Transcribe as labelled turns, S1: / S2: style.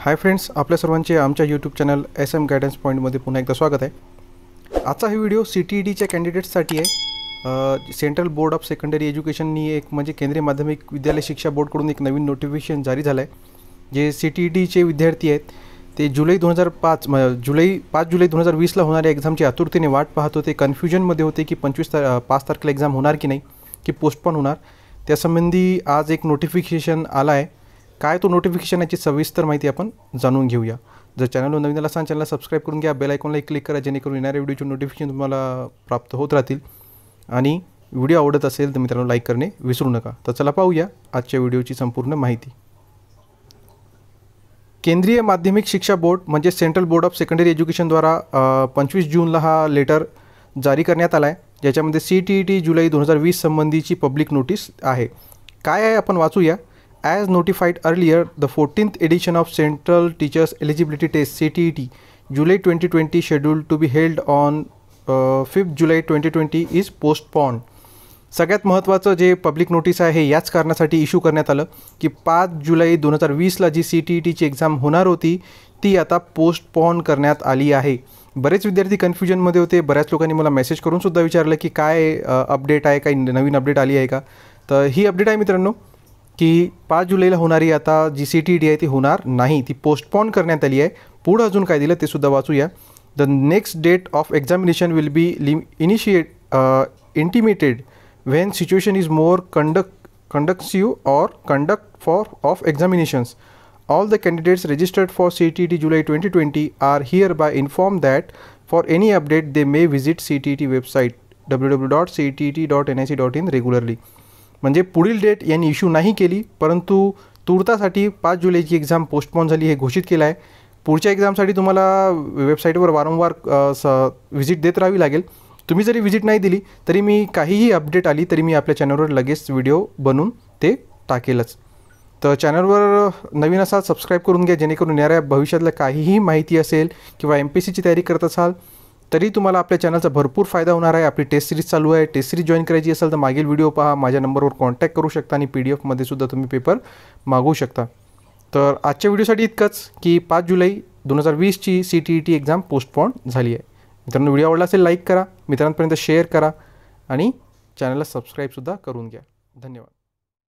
S1: hi friends अपने सर्वे आम YouTube channel S M guidance पॉईंटमध्ये पुन्हा एकदा स्वागत है आज का ही वीडियो सी टी ई डीच्या कॅन्डिडेट्ससाठी आहे सेंट्रल बोर्ड ऑफ सेकंडरी एज्युकेशननी एक म्हणजे केंद्रीय माध्यमिक विद्यालय शिक्षा बोर्डकडून एक नवीन नोटिफिकेशन जारी झालं जे सी टी ई डीचे विद्यार्थी आहेत ते जुलै दोन हजार पाच जुलै पाच जुलै दोन हजार वीसला होना होणाऱ्या एक्झामची आतुरतेने वाट पहात होते कन्फ्यूजन कन्फ्युजनमध्ये होते कि पंचवीस तार पाच तारखे एक्झाम होणार की नहीं कि पोस्टपोन होणार त्यासंबंधी आज एक नोटिफिकेशन आला है काय तो नोटिफिकेशन याची सविस्तर माहिती आपण जाणून घेऊया जर चॅनलवर नवीन असाल चॅनल सबस्क्राईब करून घ्या बेल आयकॉनला क्लिक करा जेणेकरून येणाऱ्या व्हिडिओचे नोटिफिकेशन तुम्हाला प्राप्त होत राहतील आणि व्हिडिओ आवडत असेल तर मित्रांनो लाईक करणे विसरू नका तर चला पाहूया आजच्या व्हिडिओची संपूर्ण माहिती केंद्रीय माध्यमिक शिक्षा बोर्ड म्हणजे सेंट्रल बोर्ड ऑफ सेकंडरी एज्युकेशनद्वारा पंचवीस जूनला हा लेटर जारी करण्यात आला आहे ज्याच्यामध्ये सी टी ई टी जुलै दोन हजार वीस संबंधीची पब्लिक नोटीस आहे काय आहे आपण वाचूया As notified earlier, the 14th edition of Central Teachers Eligibility Test CTET e July 2020 scheduled to be held on uh, 5th जुलै ट्वेंटी ट्वेंटी इज पोस्टपॉन सगळ्यात महत्त्वाचं जे पब्लिक नोटीस आहे याच कारणासाठी इशू करण्यात आलं की पाच जुलै दोन हजार वीसला जी सी टी ई टीची एक्झाम होणार होती ती आता पोस्टपॉन करण्यात आली आहे बरेच विद्यार्थी कन्फ्युजनमध्ये होते बऱ्याच लोकांनी मला मेसेज करूनसुद्धा विचारलं की काय अपडेट आहे काही नवीन अपडेट आली आहे का तर ही अपडेट आहे मित्रांनो कि पाच जुलैला होणारी आता जी सी टी डी आय ती होणार नहीं ती पोस्टपोन कर आली आहे का अजून काय दिलं ते वाचूया the next date of examination will be लि initiate intimated when situation is more कंडक कंडक्सिव और conduct for of examinations all the candidates registered for C T T July twenty twenty are hereby inform that for any update they may visit C T T website W W dot C T T dot N I C dot in regularly मजे पुढील date यांनी issue नहीं के लिए परंतु पांच जुलाई की exam postpone झाली हे घोषित केलं आहे पुढच्या एक्झामसाठी तुम्हाला वेबसाईटवर वारंवार स व्हिजिट देत राहावी लागेल तुम्ही जरी व्हिजिट नहीं दी तरी मी काहीही अपडेट आली तरी मी आपल्या चॅनलवर लगेच व्हिडिओ बनवून ते टाकेलच चैनल चॅनलवर नवीन असाल सब्सक्राइब करूँ घ्या जेणेकरून येणाऱ्या भविष्यातल्या ही महती कि एम पी सी की तैयारी असाल तरी तुम्हारा अपने चैनल का भरपूर फायदा होणार है अपनी टेस्ट सीरीज चालू है टेस्ट सीरीज जॉइन कराई असेल तर मागील व्हिडिओ पहा नंबर पर कॉन्टैक्ट करू शकता पी डी एफमध्ये सुद्धा तुम्हें पेपर मगू शकता तो आज वीडियो इतकंच की पाच जुलै दोन हजार की C T E T exam postpone है मित्रों वीडियो व्हिडिओ आवडला करा मित्रांपर्यंत शेयर करा और चैनल सब्सक्राइबसुद्धा करून घ्या धन्यवाद